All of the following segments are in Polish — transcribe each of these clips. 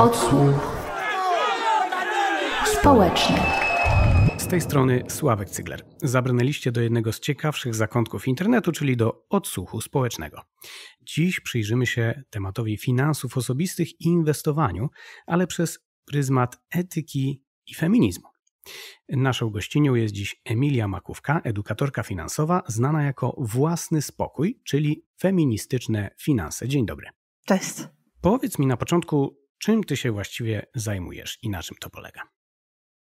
Odsłuch społeczny. Z tej strony Sławek Cygler. Zabrnęliście do jednego z ciekawszych zakątków internetu, czyli do odsłuchu społecznego. Dziś przyjrzymy się tematowi finansów osobistych i inwestowaniu, ale przez pryzmat etyki i feminizmu. Naszą gościnią jest dziś Emilia Makówka, edukatorka finansowa, znana jako Własny Spokój, czyli feministyczne finanse. Dzień dobry. Cześć. Powiedz mi na początku, Czym ty się właściwie zajmujesz i na czym to polega?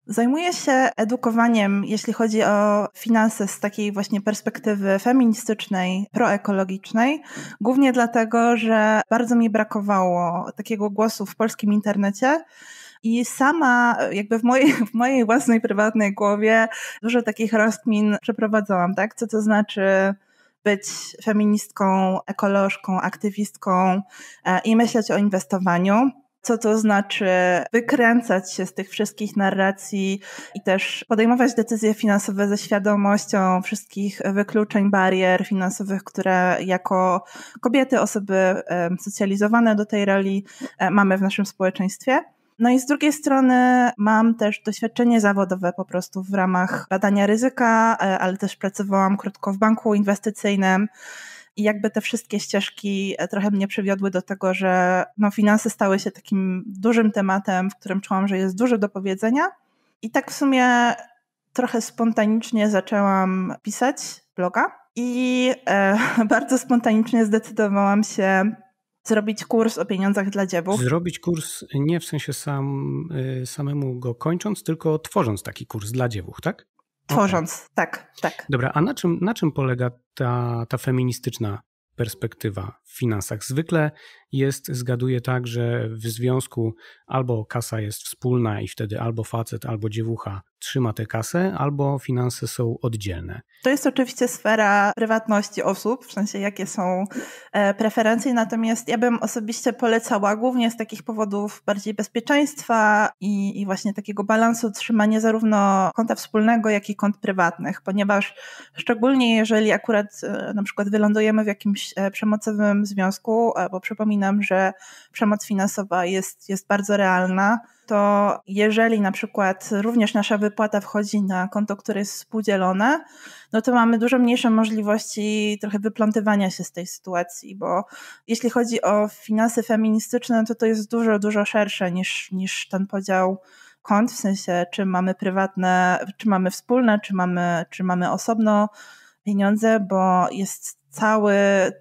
Zajmuję się edukowaniem, jeśli chodzi o finanse z takiej właśnie perspektywy feministycznej, proekologicznej, głównie dlatego, że bardzo mi brakowało takiego głosu w polskim internecie. I sama, jakby w mojej, w mojej własnej prywatnej głowie, dużo takich rozkmin przeprowadzałam, tak? Co to znaczy być feministką, ekolożką, aktywistką e, i myśleć o inwestowaniu co to znaczy wykręcać się z tych wszystkich narracji i też podejmować decyzje finansowe ze świadomością wszystkich wykluczeń, barier finansowych, które jako kobiety, osoby socjalizowane do tej roli e, mamy w naszym społeczeństwie. No i z drugiej strony mam też doświadczenie zawodowe po prostu w ramach badania ryzyka, e, ale też pracowałam krótko w banku inwestycyjnym i jakby te wszystkie ścieżki e, trochę mnie przywiodły do tego, że no, finanse stały się takim dużym tematem, w którym czułam, że jest dużo do powiedzenia. I tak w sumie trochę spontanicznie zaczęłam pisać bloga i e, bardzo spontanicznie zdecydowałam się zrobić kurs o pieniądzach dla dziewów. Zrobić kurs nie w sensie sam, y, samemu go kończąc, tylko tworząc taki kurs dla dziewów, tak? Tworząc, okay. tak, tak. Dobra, a na czym, na czym polega ta, ta feministyczna perspektywa finansach. Zwykle jest, zgaduję tak, że w związku albo kasa jest wspólna i wtedy albo facet, albo dziewucha trzyma tę kasę, albo finanse są oddzielne. To jest oczywiście sfera prywatności osób, w sensie jakie są e, preferencje, natomiast ja bym osobiście polecała głównie z takich powodów bardziej bezpieczeństwa i, i właśnie takiego balansu trzymanie zarówno konta wspólnego, jak i kont prywatnych, ponieważ szczególnie jeżeli akurat e, na przykład wylądujemy w jakimś e, przemocowym związku, e, bo przypominam, że przemoc finansowa jest, jest bardzo realna, to jeżeli na przykład również nasza wypłata wchodzi na konto, które jest współdzielone, no to mamy dużo mniejsze możliwości trochę wyplątywania się z tej sytuacji, bo jeśli chodzi o finanse feministyczne, to to jest dużo, dużo szersze niż, niż ten podział kont, w sensie czy mamy prywatne, czy mamy wspólne, czy mamy, czy mamy osobno pieniądze, bo jest cały,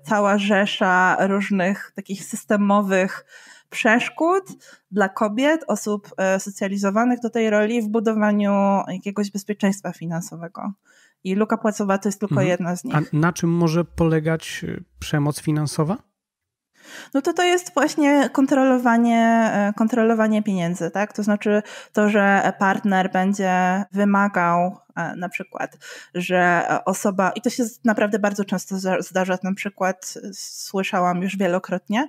cała rzesza różnych takich systemowych przeszkód dla kobiet, osób e, socjalizowanych do tej roli w budowaniu jakiegoś bezpieczeństwa finansowego. I luka płacowa to jest tylko mhm. jedna z nich. A na czym może polegać e, przemoc finansowa? No to to jest właśnie kontrolowanie, e, kontrolowanie pieniędzy, tak? To znaczy to, że partner będzie wymagał e, na przykład, że osoba, i to się naprawdę bardzo często zdarza, na przykład e, słyszałam już wielokrotnie,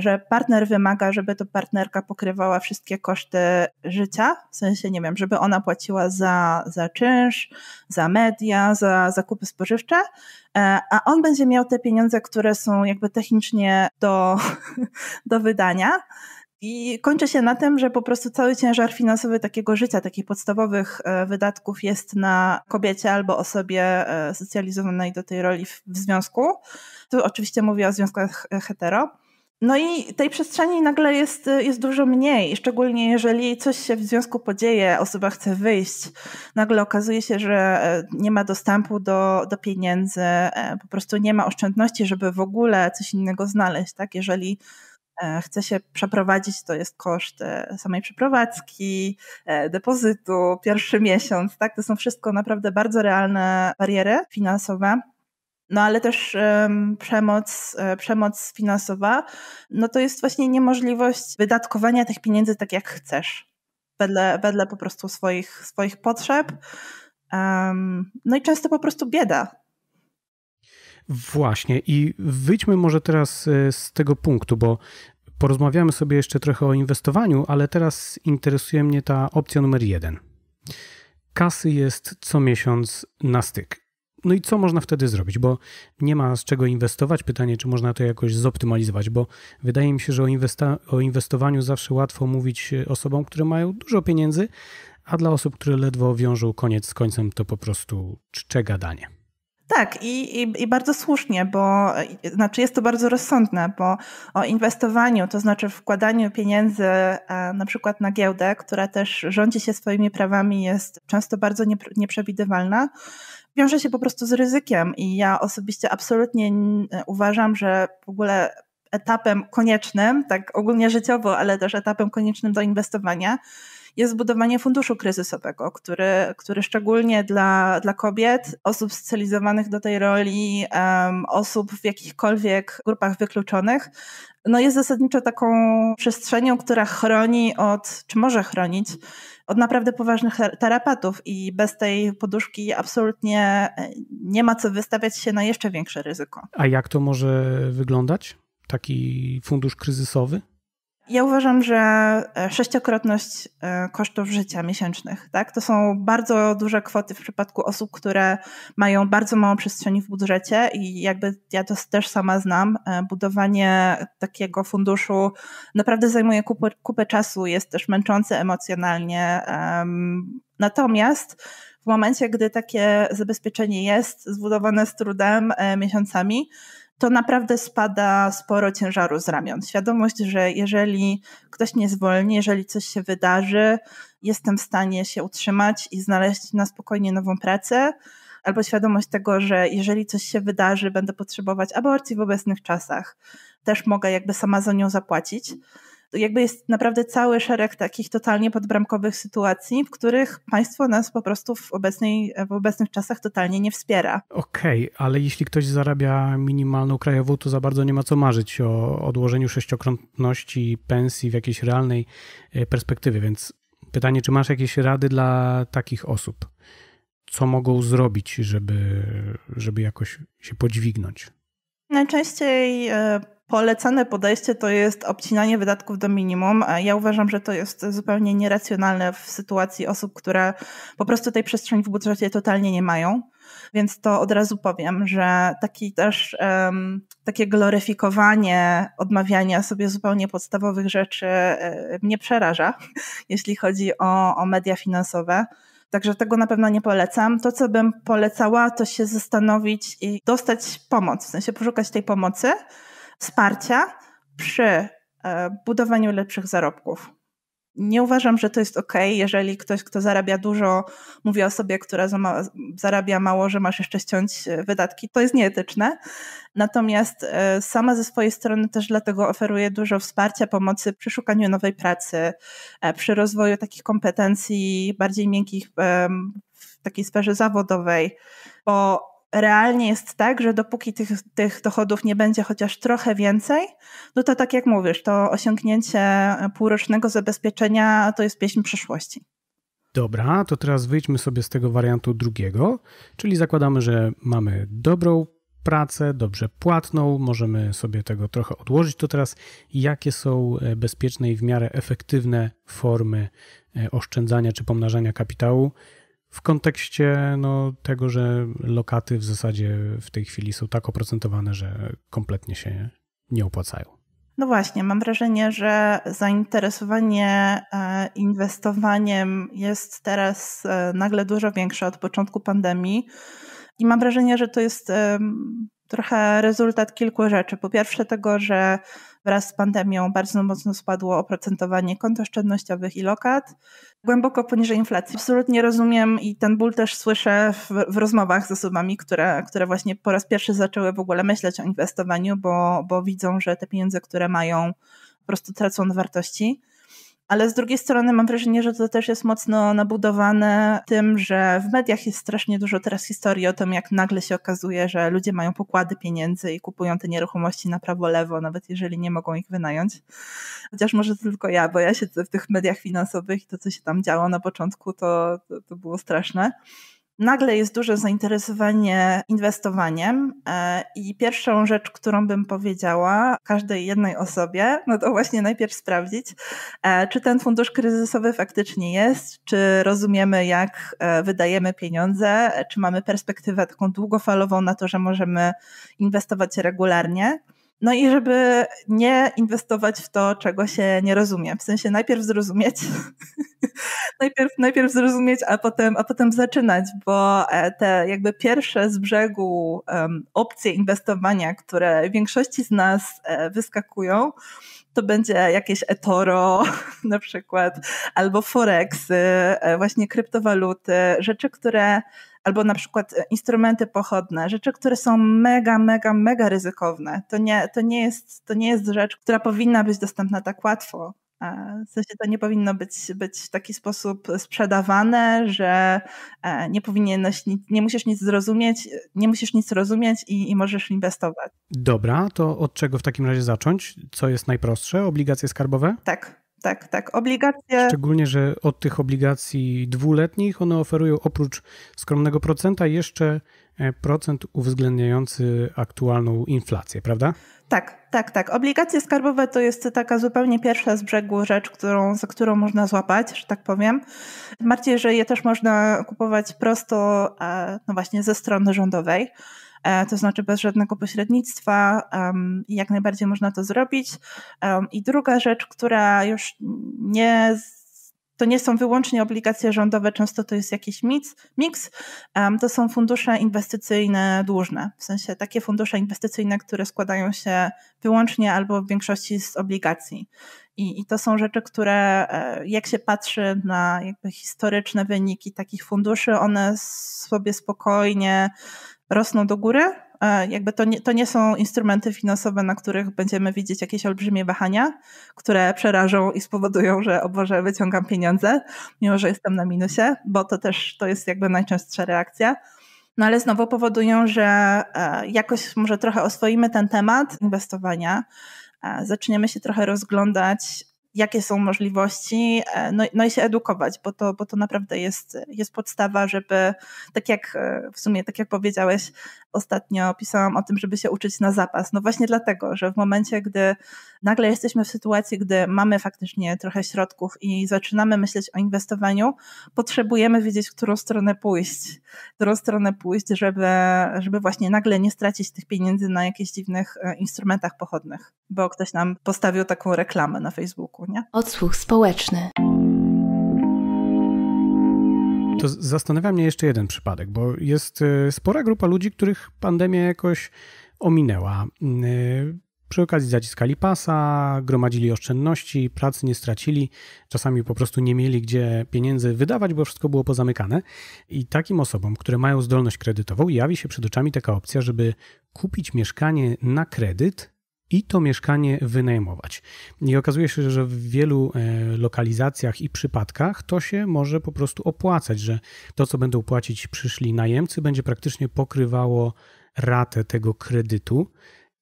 że partner wymaga, żeby to partnerka pokrywała wszystkie koszty życia, w sensie nie wiem, żeby ona płaciła za, za czynsz, za media, za zakupy spożywcze, e, a on będzie miał te pieniądze, które są jakby technicznie do, do wydania. I kończy się na tym, że po prostu cały ciężar finansowy takiego życia, takich podstawowych e, wydatków jest na kobiecie albo osobie e, socjalizowanej do tej roli w, w związku. Tu oczywiście mówię o związkach hetero. No i tej przestrzeni nagle jest, jest dużo mniej, szczególnie jeżeli coś się w związku podzieje, osoba chce wyjść, nagle okazuje się, że e, nie ma dostępu do, do pieniędzy, e, po prostu nie ma oszczędności, żeby w ogóle coś innego znaleźć. Tak? Jeżeli e, chce się przeprowadzić, to jest koszt samej przeprowadzki, depozytu, pierwszy miesiąc. Tak? To są wszystko naprawdę bardzo realne bariery finansowe no ale też um, przemoc, e, przemoc finansowa, no to jest właśnie niemożliwość wydatkowania tych pieniędzy tak jak chcesz, wedle, wedle po prostu swoich, swoich potrzeb. Um, no i często po prostu bieda. Właśnie i wyjdźmy może teraz e, z tego punktu, bo porozmawiamy sobie jeszcze trochę o inwestowaniu, ale teraz interesuje mnie ta opcja numer jeden. Kasy jest co miesiąc na styk no i co można wtedy zrobić? Bo nie ma z czego inwestować. Pytanie, czy można to jakoś zoptymalizować, bo wydaje mi się, że o, inwesta- o inwestowaniu zawsze łatwo mówić e, osobom, które mają dużo pieniędzy, a dla osób, które ledwo wiążą koniec z końcem, to po prostu czcze gadanie. Tak, i, i, i, bardzo słusznie, bo e, znaczy jest to bardzo rozsądne, bo o inwestowaniu, to znaczy wkładaniu pieniędzy e, na przykład na giełdę, która też rządzi się swoimi prawami, jest często bardzo nieprzewidywalna wiąże się po prostu z ryzykiem i ja osobiście absolutnie e, uważam, że w ogóle etapem koniecznym, tak ogólnie życiowo, ale też etapem koniecznym do inwestowania jest budowanie funduszu kryzysowego, który, który szczególnie dla, dla kobiet, osób specjalizowanych do tej roli, um, osób w jakichkolwiek grupach wykluczonych, no jest zasadniczo taką przestrzenią, która chroni od, czy może chronić od naprawdę poważnych tarapatów i bez tej poduszki absolutnie e, nie ma co wystawiać się na jeszcze większe ryzyko. A jak to może wyglądać? Taki fundusz kryzysowy? Ja uważam, że e, sześciokrotność e, kosztów życia miesięcznych, tak? To są bardzo duże kwoty w przypadku osób, które mają bardzo mało przestrzeni w budżecie i jakby ja to też sama znam. E, budowanie takiego funduszu naprawdę zajmuje kupę, kupę czasu, jest też męczące emocjonalnie. Natomiast w momencie, gdy takie zabezpieczenie jest zbudowane z trudem, miesiącami, to naprawdę spada sporo ciężaru z ramion. Świadomość, że jeżeli ktoś mnie zwolni, jeżeli coś się wydarzy, jestem w stanie się utrzymać i znaleźć na spokojnie nową pracę, albo świadomość tego, że jeżeli coś się wydarzy, będę potrzebować aborcji w obecnych czasach, też mogę jakby sama za nią zapłacić. Jakby jest naprawdę cały szereg takich totalnie podbramkowych sytuacji, w których państwo nas po prostu w, obecnej, w obecnych czasach totalnie nie wspiera. Okej, okay, ale jeśli ktoś zarabia minimalną krajową, to za bardzo nie ma co marzyć o odłożeniu sześciokrotności pensji w jakiejś realnej e, perspektywie, więc pytanie, czy masz jakieś rady dla takich osób? Co mogą zrobić, żeby, żeby jakoś się podźwignąć? Najczęściej e, Polecane podejście to jest obcinanie wydatków do minimum. Ja uważam, że to jest zupełnie nieracjonalne w sytuacji osób, które po prostu tej przestrzeni w budżecie totalnie nie mają. Więc to od razu powiem, że taki też um, takie gloryfikowanie odmawiania sobie zupełnie podstawowych rzeczy y, mnie przeraża, jeśli chodzi o, o media finansowe. Także tego na pewno nie polecam. To, co bym polecała, to się zastanowić i dostać pomoc, w sensie poszukać tej pomocy wsparcia przy e, budowaniu lepszych zarobków. Nie uważam, że to jest ok, jeżeli ktoś, kto zarabia dużo, mówi o osobie, która zarabia mało, że masz jeszcze ściąć e, wydatki. To jest nieetyczne. Natomiast e, sama ze swojej strony też dlatego oferuję dużo wsparcia, pomocy przy szukaniu nowej pracy, przy rozwoju takich kompetencji bardziej miękkich w takiej sferze zawodowej, bo realnie jest tak, że dopóki tych, tych dochodów nie będzie chociaż trochę więcej, no to tak jak mówisz, to osiągnięcie półrocznego zabezpieczenia to jest pieśń przyszłości. Dobra, to teraz wyjdźmy sobie z tego wariantu drugiego, czyli zakładamy, że mamy dobrą pracę, dobrze płatną, możemy sobie tego trochę odłożyć. To teraz jakie są e, bezpieczne i w miarę efektywne formy e, oszczędzania czy pomnażania kapitału? w kontekście no, tego, że lokaty w zasadzie w tej chwili są tak oprocentowane, że kompletnie się nie opłacają. No właśnie, mam wrażenie, że zainteresowanie e, inwestowaniem jest teraz e, nagle dużo większe od początku pandemii i mam wrażenie, że to jest trochę rezultat kilku rzeczy. Po pierwsze, tego, że wraz z pandemią bardzo mocno spadło oprocentowanie kont oszczędnościowych i lokat głęboko poniżej inflacji. Absolutnie rozumiem i ten ból też słyszę w, w, rozmowach z osobami, które, które właśnie po raz pierwszy zaczęły w ogóle myśleć o inwestowaniu, bo, bo widzą, że te pieniądze, które mają, po prostu tracą wartości ale z drugiej strony mam wrażenie, że to też jest mocno nabudowane tym, że w mediach jest strasznie dużo teraz historii o tym, jak nagle się okazuje, że ludzie mają pokłady pieniędzy i kupują te nieruchomości na prawo, lewo, nawet jeżeli nie mogą ich wynająć. Chociaż może tylko ja, bo ja siedzę w tych mediach finansowych i to, co się tam działo na początku, to, to, to było straszne. Nagle jest duże zainteresowanie inwestowaniem e, i pierwszą rzecz, którą bym powiedziała każdej jednej osobie, no to właśnie najpierw sprawdzić, e, czy ten fundusz kryzysowy faktycznie jest, czy rozumiemy, jak e, wydajemy pieniądze, czy mamy perspektywę taką długofalową na to, że możemy inwestować regularnie. No i żeby nie inwestować w to, czego się nie rozumie. W sensie najpierw zrozumieć, najpierw, najpierw zrozumieć, a potem, a potem zaczynać, bo e, te jakby pierwsze z brzegu um, opcje inwestowania, które większości z nas e, wyskakują, to będzie jakieś etoro na przykład, albo forex, e, właśnie kryptowaluty, rzeczy, które albo na przykład e, instrumenty pochodne, rzeczy, które są mega, mega, mega ryzykowne. To nie, to nie, jest, to nie jest rzecz, która powinna być dostępna tak łatwo. E, w sensie to nie powinno być, być w taki sposób sprzedawane, że e, nie powinieneś, nie musisz nic zrozumieć, nie musisz nic rozumieć i, i, możesz inwestować. Dobra, to od czego w takim razie zacząć? Co jest najprostsze? Obligacje skarbowe? Tak tak, tak. Obligacje. Szczególnie, że od tych obligacji dwuletnich one oferują oprócz skromnego procenta jeszcze e, procent uwzględniający aktualną inflację, prawda? Tak, tak, tak. Obligacje skarbowe to jest taka zupełnie pierwsza z brzegu rzecz, którą, za którą można złapać, że tak powiem. Marcie, że je też można kupować prosto, no właśnie, ze strony rządowej. E, to znaczy bez żadnego pośrednictwa. Jak najbardziej można to zrobić. I druga rzecz, która już nie to nie są wyłącznie obligacje rządowe, często to jest jakiś miks, to są fundusze inwestycyjne dłużne, w sensie takie fundusze inwestycyjne, które składają się wyłącznie albo w większości z obligacji. I, I, to są rzeczy, które e, jak się patrzy na jakby historyczne wyniki takich funduszy, one sobie spokojnie rosną do góry. E, jakby to nie, to nie są instrumenty finansowe, na których będziemy widzieć jakieś olbrzymie wahania, które przerażą i spowodują, że o Boże, wyciągam pieniądze, mimo że jestem na minusie, bo to też to jest jakby najczęstsza reakcja. No ale znowu powodują, że e, jakoś może trochę oswoimy ten temat inwestowania, e, zaczniemy się trochę rozglądać jakie są możliwości, e, no, no, i się edukować, bo to, bo to naprawdę jest, jest podstawa, żeby, tak jak e, w sumie, tak jak powiedziałeś, ostatnio pisałam o tym, żeby się uczyć na zapas. No właśnie dlatego, że w momencie, gdy nagle jesteśmy w sytuacji, gdy mamy faktycznie trochę środków i zaczynamy myśleć o inwestowaniu, potrzebujemy wiedzieć, w którą stronę pójść, w którą stronę pójść, żeby, żeby właśnie nagle nie stracić tych pieniędzy na jakichś dziwnych e, instrumentach pochodnych bo ktoś nam postawił taką reklamę na Facebooku, nie? Odsłuch społeczny. To zastanawia mnie jeszcze jeden przypadek, bo jest e, spora grupa ludzi, których pandemia jakoś ominęła. E, przy okazji zaciskali pasa, gromadzili oszczędności, pracy nie stracili, czasami po prostu nie mieli gdzie pieniędzy wydawać, bo wszystko było pozamykane. I takim osobom, które mają zdolność kredytową, jawi się przed oczami taka opcja, żeby kupić mieszkanie na kredyt i to mieszkanie wynajmować. I okazuje się, że w wielu e, lokalizacjach i przypadkach to się może po prostu opłacać, że to, co będą płacić przyszli najemcy, będzie praktycznie pokrywało ratę tego kredytu.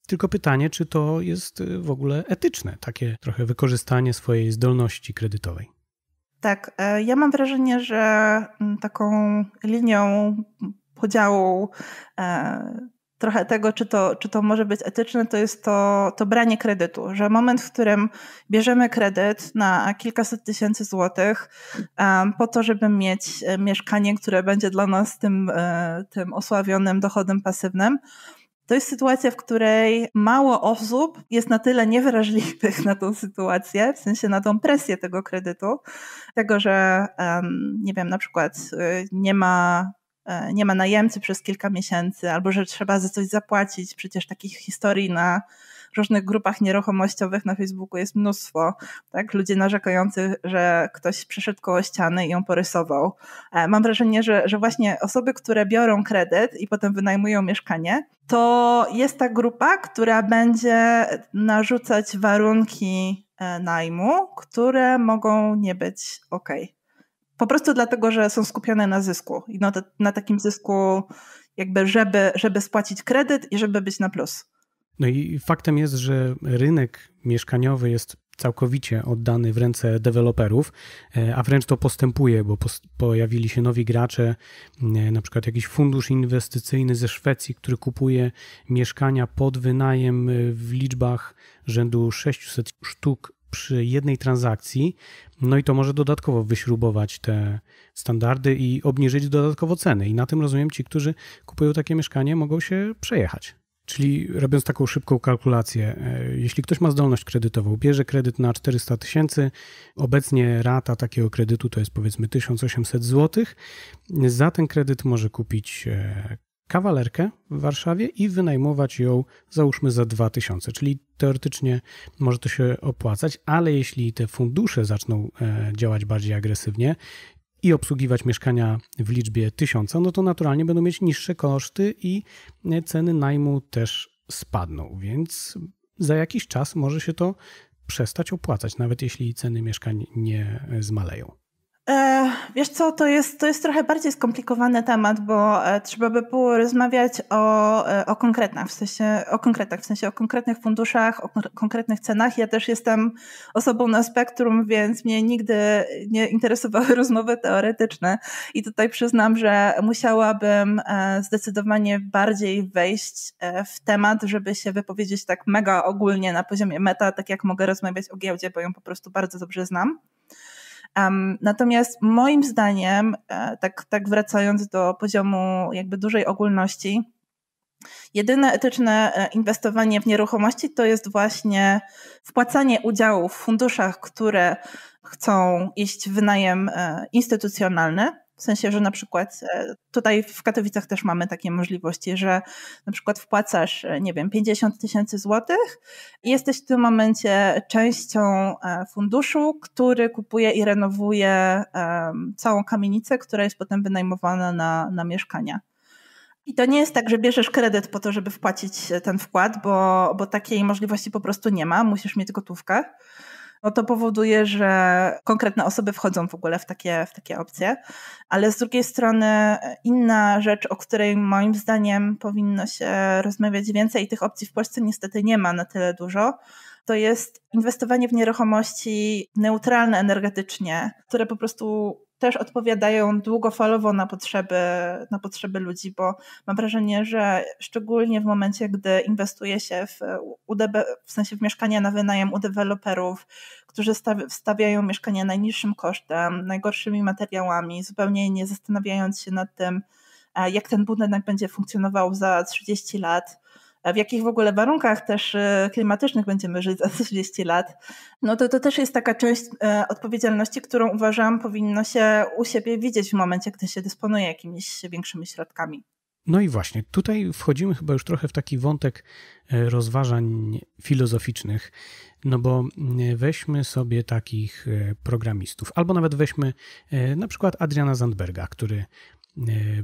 Tylko pytanie, czy to jest e, w ogóle etyczne, takie trochę wykorzystanie swojej zdolności kredytowej. Tak, e, ja mam wrażenie, że mm, taką linią podziału trochę tego, czy to, czy to może być etyczne, to jest to, to branie kredytu, że moment, w którym bierzemy kredyt na kilkaset tysięcy złotych um, po to, żeby mieć e, mieszkanie, które będzie dla nas tym, e, tym osławionym dochodem pasywnym, to jest sytuacja, w której mało osób jest na tyle niewrażliwych na tą sytuację, w sensie na tą presję tego kredytu, tego, że um, nie wiem, na przykład y, nie ma E, nie ma najemcy przez kilka miesięcy, albo że trzeba za coś zapłacić. Przecież takich historii na różnych grupach nieruchomościowych na Facebooku jest mnóstwo. Tak? Ludzie narzekający, że ktoś przeszedł koło ściany i ją porysował. E, mam wrażenie, że, że właśnie osoby, które biorą kredyt i potem wynajmują mieszkanie, to jest ta grupa, która będzie narzucać warunki e, najmu, które mogą nie być ok. Po prostu dlatego, że są skupione na zysku i na, na takim zysku, jakby, żeby, żeby spłacić kredyt i żeby być na plus. No i faktem jest, że rynek mieszkaniowy jest całkowicie oddany w ręce deweloperów, e, a wręcz to postępuje, bo pojawili się nowi gracze, e, na przykład jakiś fundusz inwestycyjny ze Szwecji, który kupuje mieszkania pod wynajem e, w liczbach rzędu 600 sztuk przy jednej transakcji, no i to może dodatkowo wyśrubować te standardy i obniżyć dodatkowo ceny. I na tym rozumiem ci, którzy kupują takie mieszkanie, mogą się przejechać. Czyli robiąc taką szybką kalkulację, e, jeśli ktoś ma zdolność kredytową, bierze kredyt na 400 tysięcy, obecnie rata takiego kredytu to jest powiedzmy 1800 zł, za ten kredyt może kupić e, kawalerkę w Warszawie i wynajmować ją załóżmy za 2000, czyli teoretycznie może to się opłacać, ale jeśli te fundusze zaczną e, działać bardziej agresywnie i obsługiwać mieszkania w liczbie 1000, no to naturalnie będą mieć niższe koszty i e, ceny najmu też spadną, więc za jakiś czas może się to przestać opłacać, nawet jeśli ceny mieszkań nie e, zmaleją. E, wiesz co, to jest, to jest trochę bardziej skomplikowany temat, bo e, trzeba by było rozmawiać o, e, o, konkretnych w sensie, o konkretnych w sensie o konkretnych funduszach, o konkretnych cenach. Ja też jestem osobą na spektrum, więc mnie nigdy nie interesowały rozmowy teoretyczne i tutaj przyznam, że musiałabym zdecydowanie bardziej wejść w temat, żeby się wypowiedzieć tak mega ogólnie na poziomie meta, tak jak mogę rozmawiać o giełdzie, bo ją po prostu bardzo dobrze znam natomiast moim zdaniem, e, tak, tak wracając do poziomu jakby dużej ogólności, jedyne etyczne e, inwestowanie w nieruchomości to jest właśnie wpłacanie udziałów w funduszach, które chcą iść w wynajem e, instytucjonalny w sensie, że na przykład e, tutaj w Katowicach też mamy takie możliwości, że na przykład wpłacasz, e, nie wiem, 50 tysięcy złotych i jesteś w tym momencie częścią e, funduszu, który kupuje i renowuje całą kamienicę, która jest potem wynajmowana na, na mieszkania. I to nie jest tak, że bierzesz kredyt po to, żeby wpłacić ten wkład, bo, bo takiej możliwości po prostu nie ma, musisz mieć gotówkę no to powoduje, że konkretne osoby wchodzą w ogóle w takie, w takie opcje. Ale z drugiej strony e, inna rzecz, o której moim zdaniem powinno się rozmawiać więcej i tych opcji w Polsce niestety nie ma na tyle dużo, to jest inwestowanie w nieruchomości neutralne energetycznie, które po prostu też odpowiadają długofalowo na potrzeby, na potrzeby ludzi, bo mam wrażenie, że szczególnie w momencie, gdy inwestuje się w, w sensie w mieszkania na wynajem u deweloperów, którzy stawiają mieszkania najniższym kosztem, najgorszymi materiałami, zupełnie nie zastanawiając się nad tym, e, jak ten budynek będzie funkcjonował za 30 lat, w jakich w ogóle warunkach też e, klimatycznych będziemy żyć za 30 lat, no to to też jest taka część e, odpowiedzialności, którą uważam powinno się u siebie widzieć w momencie, gdy się dysponuje jakimiś większymi środkami. No i właśnie, tutaj wchodzimy chyba już trochę w taki wątek e, rozważań filozoficznych, no bo mm, weźmy sobie takich programistów, albo nawet weźmy na przykład Adriana Zandberga, który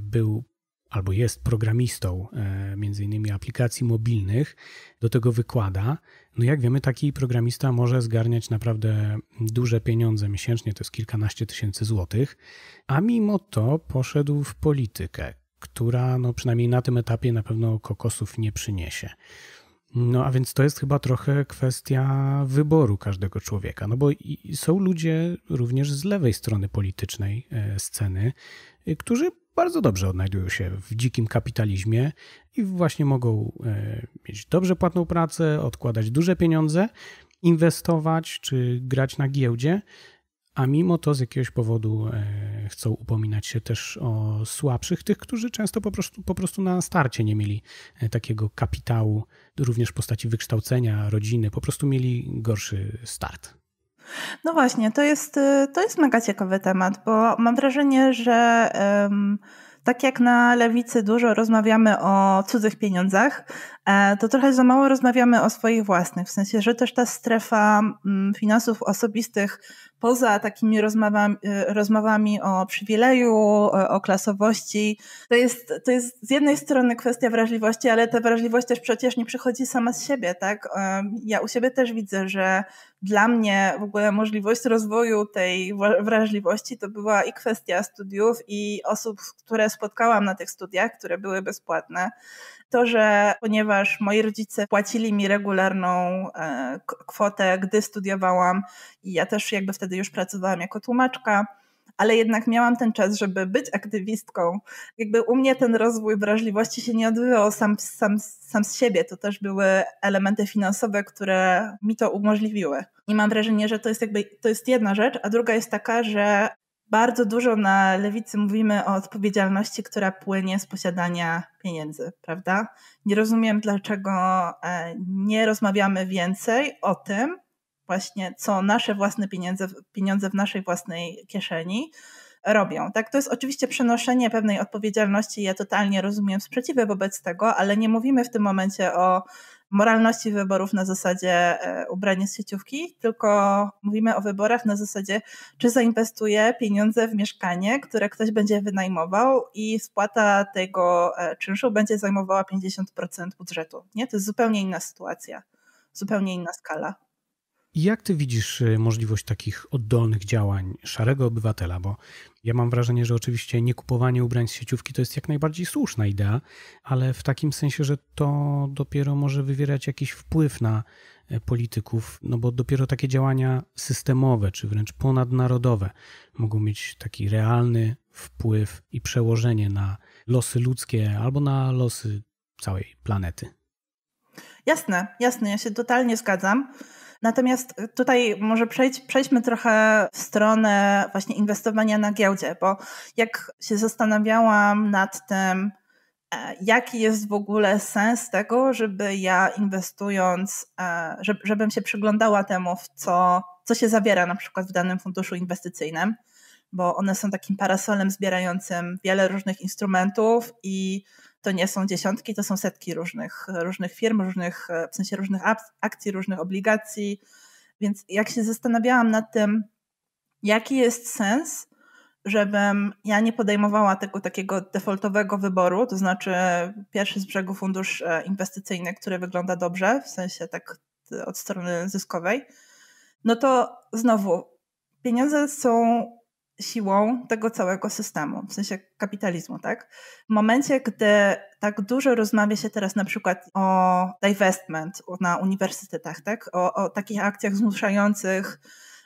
był albo jest programistą e, między innymi aplikacji mobilnych, do tego wykłada. No jak wiemy, taki programista może zgarniać naprawdę duże pieniądze miesięcznie, to jest kilkanaście tysięcy złotych, a mimo to poszedł w politykę, która no przynajmniej na tym etapie na pewno kokosów nie przyniesie. No a więc to jest chyba trochę kwestia wyboru każdego człowieka, no bo są ludzie również z lewej strony politycznej e, sceny, e, którzy bardzo dobrze odnajdują się w dzikim kapitalizmie i właśnie mogą e, mieć dobrze płatną pracę, odkładać duże pieniądze, inwestować czy grać na giełdzie, a mimo to z jakiegoś powodu e, chcą upominać się też o słabszych, tych, którzy często po prostu, po prostu na starcie nie mieli e, takiego kapitału, również w postaci wykształcenia, rodziny, po prostu mieli gorszy start. No właśnie, to jest, y, to jest mega ciekawy temat, bo mam wrażenie, że um, tak jak na lewicy dużo rozmawiamy o cudzych pieniądzach, E, to trochę za mało rozmawiamy o swoich własnych, w sensie, że też ta strefa mm, finansów osobistych poza takimi rozmawami, y, rozmowami o przywileju, o klasowości, to jest, to jest z jednej strony kwestia wrażliwości, ale ta wrażliwość też przecież nie przychodzi sama z siebie, tak? E, ja u siebie też widzę, że dla mnie w ogóle możliwość rozwoju tej wrażliwości to była i kwestia studiów, i osób, które spotkałam na tych studiach, które były bezpłatne, to, że ponieważ moi rodzice płacili mi regularną e, kwotę, gdy studiowałam i ja też jakby wtedy już pracowałam jako tłumaczka, ale jednak miałam ten czas, żeby być aktywistką. Jakby u mnie ten rozwój wrażliwości się nie odbywał sam, sam, sam z siebie, to też były elementy finansowe, które mi to umożliwiły. I mam wrażenie, że to jest jakby to jest jedna rzecz, a druga jest taka, że bardzo dużo na lewicy mówimy o odpowiedzialności, która płynie z posiadania pieniędzy, prawda? Nie rozumiem, dlaczego e, nie rozmawiamy więcej o tym, właśnie co nasze własne pieniądze, pieniądze w naszej własnej kieszeni robią. Tak, to jest oczywiście przenoszenie pewnej odpowiedzialności. Ja totalnie rozumiem sprzeciwy wobec tego, ale nie mówimy w tym momencie o moralności wyborów na zasadzie e, ubrania z sieciówki, tylko mówimy o wyborach na zasadzie, czy zainwestuję pieniądze w mieszkanie, które ktoś będzie wynajmował i spłata tego e, czynszu będzie zajmowała 50% budżetu. Nie? To jest zupełnie inna sytuacja, zupełnie inna skala. Jak ty widzisz y, możliwość takich oddolnych działań szarego obywatela? Bo ja mam wrażenie, że oczywiście nie kupowanie ubrań z sieciówki to jest jak najbardziej słuszna idea, ale w takim sensie, że to dopiero może wywierać jakiś wpływ na e, polityków, no bo dopiero takie działania systemowe czy wręcz ponadnarodowe mogą mieć taki realny wpływ i przełożenie na losy ludzkie albo na losy całej planety. Jasne, jasne, ja się totalnie zgadzam. Natomiast y, tutaj może przejdź, przejdźmy trochę w stronę właśnie inwestowania na giełdzie, bo jak się zastanawiałam nad tym, e, jaki jest w ogóle sens tego, żeby ja inwestując, e, żebym się przyglądała temu, w co, co się zawiera na przykład w danym funduszu inwestycyjnym, bo one są takim parasolem zbierającym wiele różnych instrumentów i to nie są dziesiątki, to są setki różnych, różnych firm, różnych, w sensie różnych akcji, różnych obligacji. Więc jak się zastanawiałam nad tym, jaki jest sens, żebym ja nie podejmowała tego takiego defaultowego wyboru, to znaczy pierwszy z brzegu fundusz e, inwestycyjny, który wygląda dobrze, w sensie tak e, od strony zyskowej, no to znowu pieniądze są siłą tego całego systemu, w sensie kapitalizmu, tak? W momencie, gdy tak dużo rozmawia się teraz na przykład o divestment na uniwersytetach, tak? O, o takich akcjach zmuszających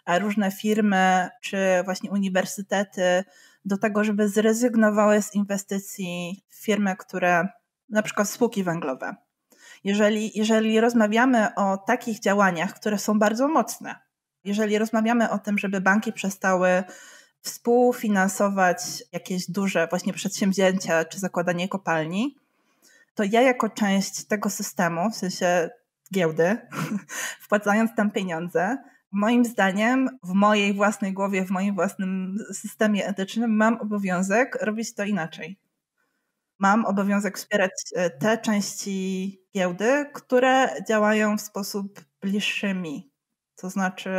e, różne firmy czy właśnie uniwersytety do tego, żeby zrezygnowały z inwestycji w firmy, które na przykład spółki węglowe. Jeżeli, jeżeli rozmawiamy o takich działaniach, które są bardzo mocne, jeżeli rozmawiamy o tym, żeby banki przestały współfinansować jakieś duże właśnie przedsięwzięcia czy zakładanie kopalni, to ja jako część tego systemu, w sensie giełdy, wpłacając tam pieniądze, moim zdaniem w mojej własnej głowie, w moim własnym systemie etycznym mam obowiązek robić to inaczej. Mam obowiązek wspierać e, te części giełdy, które działają w sposób bliższy mi. To znaczy,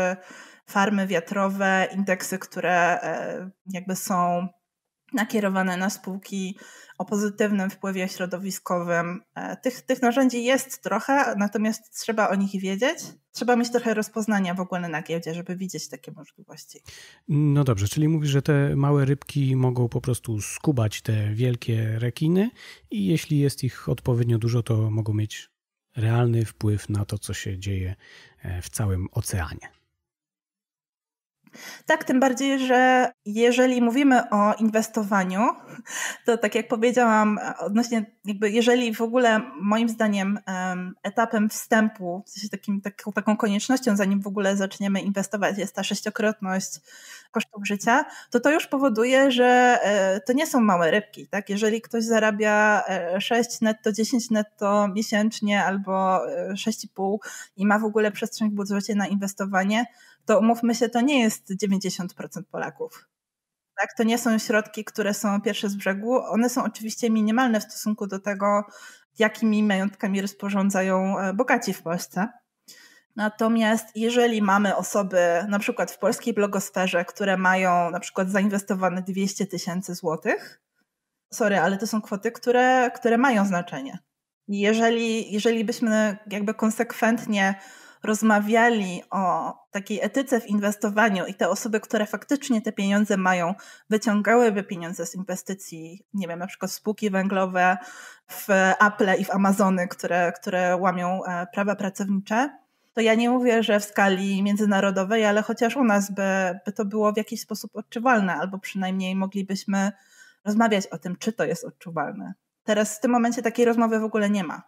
farmy wiatrowe, indeksy, które e, jakby są nakierowane na spółki o pozytywnym wpływie środowiskowym. E, tych, tych narzędzi jest trochę, natomiast trzeba o nich wiedzieć. Trzeba mieć trochę rozpoznania w ogóle na giełdzie, żeby widzieć takie możliwości. No dobrze, czyli mówisz, że te małe rybki mogą po prostu skubać te wielkie rekiny i jeśli jest ich odpowiednio dużo, to mogą mieć realny wpływ na to, co się dzieje e, w całym oceanie. Tak, tym bardziej, że jeżeli mówimy o inwestowaniu, to tak jak powiedziałam, odnośnie, jakby jeżeli w ogóle moim zdaniem etapem wstępu, w sensie takim, taką, koniecznością, zanim w ogóle zaczniemy inwestować, jest ta sześciokrotność kosztów życia, to to już powoduje, że e, to nie są małe rybki. Tak? Jeżeli ktoś zarabia 6 e, netto, 10 netto miesięcznie albo 6,5 e, i ma w ogóle przestrzeń w budżecie na inwestowanie, to umówmy się, to nie jest 90% Polaków. Tak? To nie są środki, które są pierwsze z brzegu. One są oczywiście minimalne w stosunku do tego, jakimi majątkami rozporządzają e, bogaci w Polsce. Natomiast jeżeli mamy osoby, na przykład w polskiej blogosferze, które mają na przykład zainwestowane 200 tysięcy złotych, sorry, ale to są kwoty, które, które mają znaczenie. Jeżeli, jeżeli byśmy jakby konsekwentnie rozmawiali o takiej etyce w inwestowaniu i te osoby, które faktycznie te pieniądze mają, wyciągałyby pieniądze z inwestycji, nie wiem, na przykład spółki węglowe w Apple i w Amazony, które, które łamią e, prawa pracownicze, to ja nie mówię, że w skali międzynarodowej, ale chociaż u nas by, by to było w jakiś sposób odczuwalne, albo przynajmniej moglibyśmy rozmawiać o tym, czy to jest odczuwalne. Teraz w tym momencie takiej rozmowy w ogóle nie ma.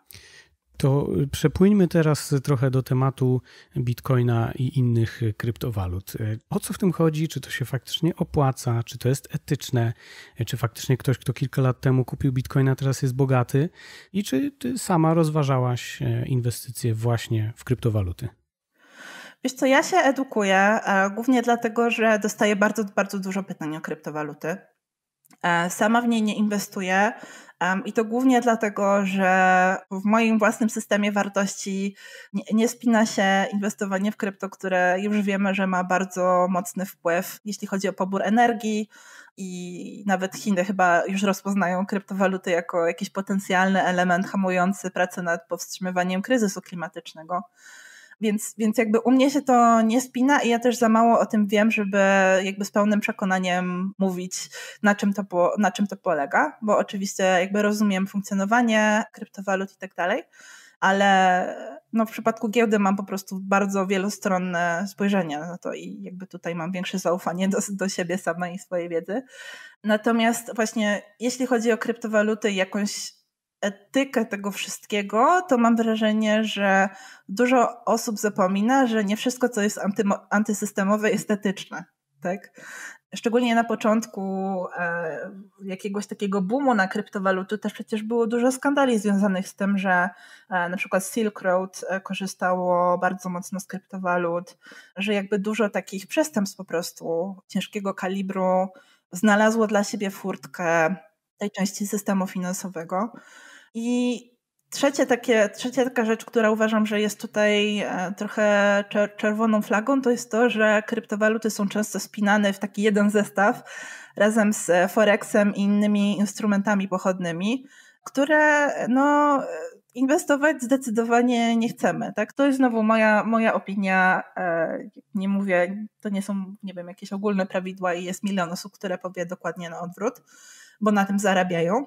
To przepłyńmy teraz trochę do tematu bitcoina i innych kryptowalut. O co w tym chodzi? Czy to się faktycznie opłaca? Czy to jest etyczne? Czy faktycznie ktoś, kto kilka lat temu kupił bitcoina, teraz jest bogaty? I czy ty sama rozważałaś e, inwestycje właśnie w kryptowaluty? Wiesz co, ja się edukuję, e, głównie dlatego, że dostaję bardzo, bardzo dużo pytań o kryptowaluty. E, sama w niej nie inwestuję, i to głównie dlatego, że w moim własnym systemie wartości nie, nie spina się inwestowanie w krypto, które już wiemy, że ma bardzo mocny wpływ, jeśli chodzi o pobór energii, i nawet Chiny chyba już rozpoznają kryptowaluty jako jakiś potencjalny element hamujący pracę nad powstrzymywaniem kryzysu klimatycznego. Więc, więc jakby u mnie się to nie spina i ja też za mało o tym wiem, żeby jakby z pełnym przekonaniem mówić, na czym to, po, na czym to polega, bo oczywiście jakby rozumiem funkcjonowanie kryptowalut i tak dalej, ale no w przypadku giełdy mam po prostu bardzo wielostronne spojrzenie na to i jakby tutaj mam większe zaufanie do, do siebie samej i swojej wiedzy. Natomiast właśnie jeśli chodzi o kryptowaluty jakąś etykę tego wszystkiego, to mam wrażenie, że dużo osób zapomina, że nie wszystko, co jest antysystemowe, jest etyczne. Tak? Szczególnie na początku e, jakiegoś takiego boomu na kryptowaluty też przecież było dużo skandali związanych z tym, że e, na przykład Silk Road e, korzystało bardzo mocno z kryptowalut, że jakby dużo takich przestępstw po prostu ciężkiego kalibru znalazło dla siebie furtkę tej części systemu finansowego. I Trzecie takie, trzecia taka rzecz, która uważam, że jest tutaj e, trochę czerwoną flagą, to jest to, że kryptowaluty są często spinane w taki jeden zestaw razem z e, Forexem i innymi instrumentami pochodnymi, które no, e, inwestować zdecydowanie nie chcemy. Tak? To jest znowu moja, moja opinia. Nie mówię, to nie są nie wiem, jakieś ogólne prawidła i jest milion osób, które powie dokładnie na odwrót, bo na tym zarabiają.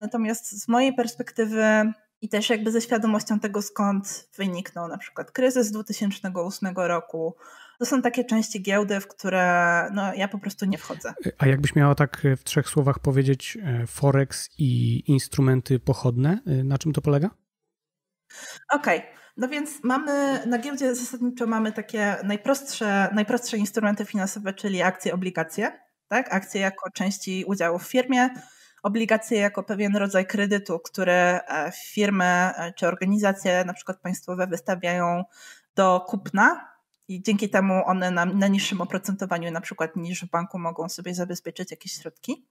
Natomiast z mojej perspektywy i też jakby ze świadomością tego, skąd wyniknął na przykład kryzys 2008 roku, to są takie części giełdy, w które no, ja po prostu nie wchodzę. A jakbyś miała tak e, w trzech słowach powiedzieć e, Forex i instrumenty pochodne, e, na czym to polega? Okej. Okay. No więc mamy na giełdzie zasadniczo mamy takie najprostsze, najprostsze instrumenty finansowe, czyli akcje, obligacje, tak? Akcje jako części udziału w firmie, obligacje jako pewien rodzaj kredytu, który e, firmy e, czy organizacje, na przykład państwowe, wystawiają do kupna. I dzięki temu one na, na niższym oprocentowaniu, na przykład niż w banku, mogą sobie zabezpieczyć jakieś środki.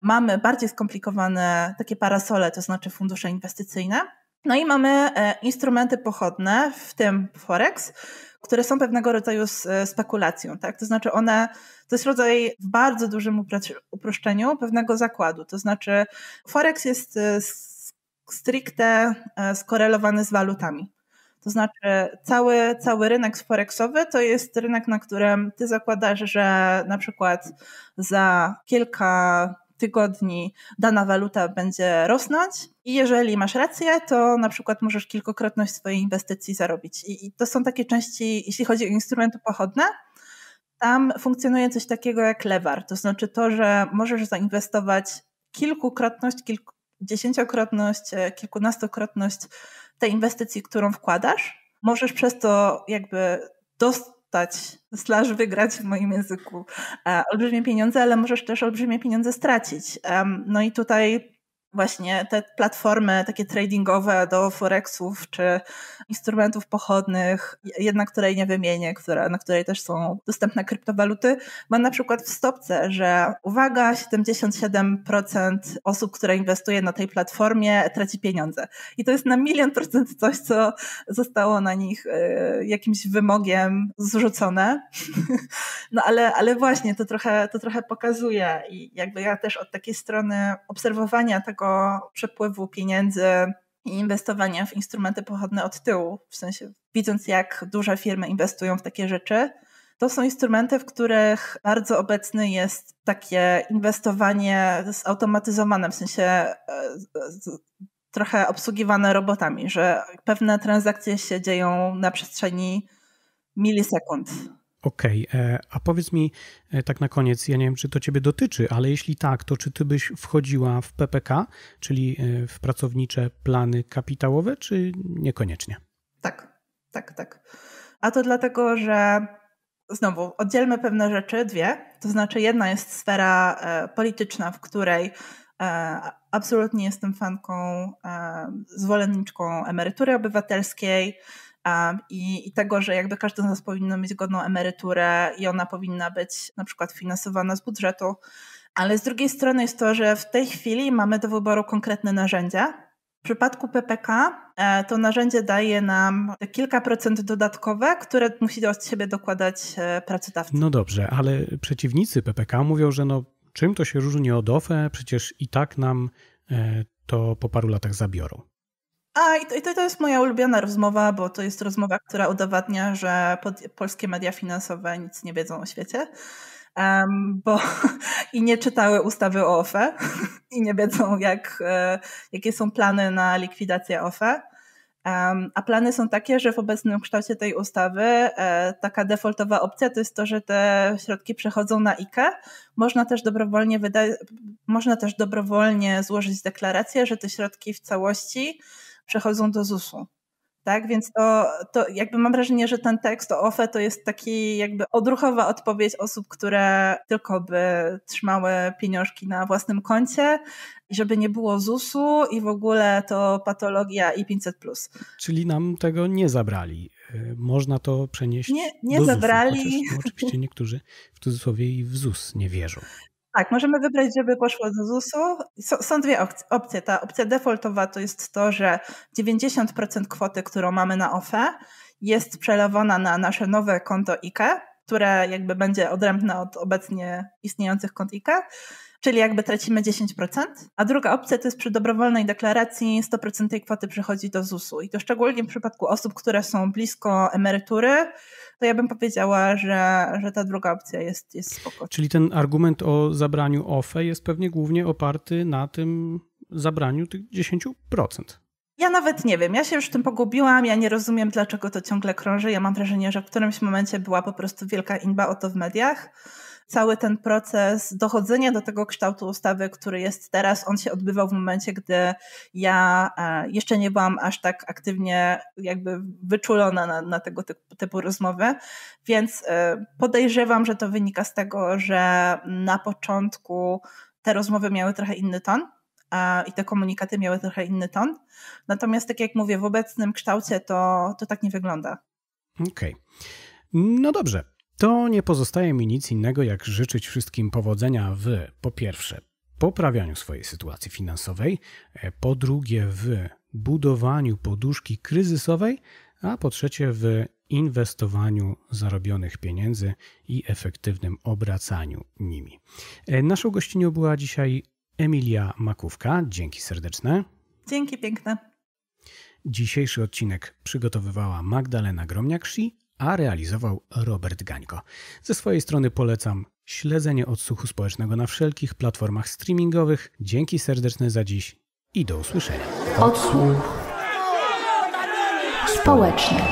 Mamy bardziej skomplikowane takie parasole, to znaczy fundusze inwestycyjne, no i mamy e, instrumenty pochodne, w tym Forex, które są pewnego rodzaju e, spekulacją, tak? To znaczy one, to jest rodzaj w bardzo dużym uproszczeniu pewnego zakładu, to znaczy Forex jest e, stricte skorelowany z walutami. To znaczy cały, cały rynek forexowy to jest rynek, na którym ty zakładasz, że na przykład za kilka tygodni dana waluta będzie rosnąć. I jeżeli masz rację, to na przykład możesz kilkokrotność swojej inwestycji zarobić. I, i to są takie części, jeśli chodzi o instrumenty pochodne, tam funkcjonuje coś takiego jak lewar. To znaczy to, że możesz zainwestować kilkukrotność, kilku, dziesięciokrotność, e, kilkunastokrotność tej inwestycji, którą wkładasz. Możesz przez to jakby dos- dostać, slash wygrać w moim języku e, olbrzymie pieniądze, ale możesz też olbrzymie pieniądze stracić. No i tutaj właśnie te platformy takie tradingowe do forexów czy instrumentów pochodnych, jedna której nie wymienię, która, na której też są dostępne kryptowaluty, ma na przykład w stopce, że uwaga, 77% osób, które inwestuje na tej platformie traci pieniądze. I to jest na milion procent coś, co zostało na nich y, jakimś wymogiem zrzucone. No ale, ale właśnie to trochę, to trochę pokazuje i jakby ja też od takiej strony obserwowania tego tego przepływu pieniędzy i inwestowania w instrumenty pochodne od tyłu, w sensie widząc jak duże firmy inwestują w takie rzeczy. To są instrumenty, w których bardzo obecny jest takie inwestowanie zautomatyzowane, w sensie e, trochę obsługiwane robotami, że pewne transakcje się dzieją na przestrzeni milisekund Okej, okay. E, a powiedz mi e, tak na koniec, ja nie wiem, czy to Ciebie dotyczy, ale jeśli tak, to czy Ty byś wchodziła w PPK, czyli e, w pracownicze plany kapitałowe, czy niekoniecznie? Tak, tak, tak. A to dlatego, że znowu oddzielmy pewne rzeczy, dwie. To znaczy, jedna jest sfera polityczna, w której absolutnie jestem fanką, zwolenniczką emerytury obywatelskiej i, i tego, że jakby każdy z nas powinno mieć godną emeryturę i ona powinna być na przykład finansowana z budżetu. Ale z drugiej strony jest to, że w tej chwili mamy do wyboru konkretne narzędzia. W przypadku PPK e, to narzędzie daje nam kilka procent dodatkowe, które musi od siebie dokładać e, pracodawca. No dobrze, ale przeciwnicy PPK mówią, że no czym to się różni od OFE, przecież i tak nam e, to po paru latach zabiorą. A, i to, i to jest moja ulubiona rozmowa, bo to jest rozmowa, która udowadnia, że pod, polskie media finansowe nic nie wiedzą o świecie. Um, bo i nie czytały ustawy o OFE i nie wiedzą, jak, e, jakie są plany na likwidację OFE. Um, a plany są takie, że w obecnym kształcie tej ustawy e, taka defaultowa opcja to jest to, że te środki przechodzą na IKE. Można też dobrowolnie, wyda- można też dobrowolnie złożyć deklarację, że te środki w całości przechodzą do ZUS-u. Tak, więc to, to jakby mam wrażenie, że ten tekst o OFE to jest taki jakby odruchowa odpowiedź osób, które tylko by trzymały pieniążki na własnym koncie żeby nie było ZUS-u i w ogóle to patologia i 500+. Czyli nam tego nie zabrali. E, można to przenieść Nie, nie do zabrali. ZUS-u, no, oczywiście niektórzy w cudzysłowie i w ZUS nie wierzą. Tak, możemy wybrać, żeby poszło do ZUS-u. Są, dwie opcje. Ta opcja defaultowa to jest to, że 90% kwoty, którą mamy na OFE, jest przelewana na nasze nowe konto IKE, które jakby będzie odrębne od obecnie istniejących kont IKE czyli jakby tracimy 10%, a druga opcja to jest przy dobrowolnej deklaracji 100% tej kwoty przychodzi do ZUS-u. I to szczególnie w przypadku osób, które są blisko emerytury, to ja bym powiedziała, że, że ta druga opcja jest, jest spokojna. Czyli ten argument o zabraniu OFE jest pewnie głównie oparty na tym zabraniu tych 10%. Ja nawet nie wiem, ja się już tym pogubiłam, ja nie rozumiem, dlaczego to ciągle krąży. Ja mam wrażenie, że w którymś momencie była po prostu wielka inba o to w mediach cały ten proces dochodzenia do tego kształtu ustawy, który jest teraz, on się odbywał w momencie, gdy ja e, jeszcze nie byłam aż tak aktywnie jakby wyczulona na, na tego typu rozmowy, więc e, podejrzewam, że to wynika z tego, że na początku te rozmowy miały trochę inny ton e, i te komunikaty miały trochę inny ton. Natomiast tak jak mówię, w obecnym kształcie to, to tak nie wygląda. Okej. Okay. No dobrze, to nie pozostaje mi nic innego, jak życzyć wszystkim powodzenia w, po pierwsze, poprawianiu swojej sytuacji finansowej, e, po drugie, w budowaniu poduszki kryzysowej, a po trzecie, w inwestowaniu zarobionych pieniędzy i efektywnym obracaniu nimi. E, naszą gościnią była dzisiaj Emilia Makówka. Dzięki serdeczne. Dzięki piękne. Dzisiejszy odcinek przygotowywała Magdalena Gromniak-Szi, a realizował Robert Gańko. Ze swojej strony polecam śledzenie odsłuchu społecznego na wszelkich platformach streamingowych. Dzięki serdeczne za dziś i do usłyszenia. Odsłuch społeczny.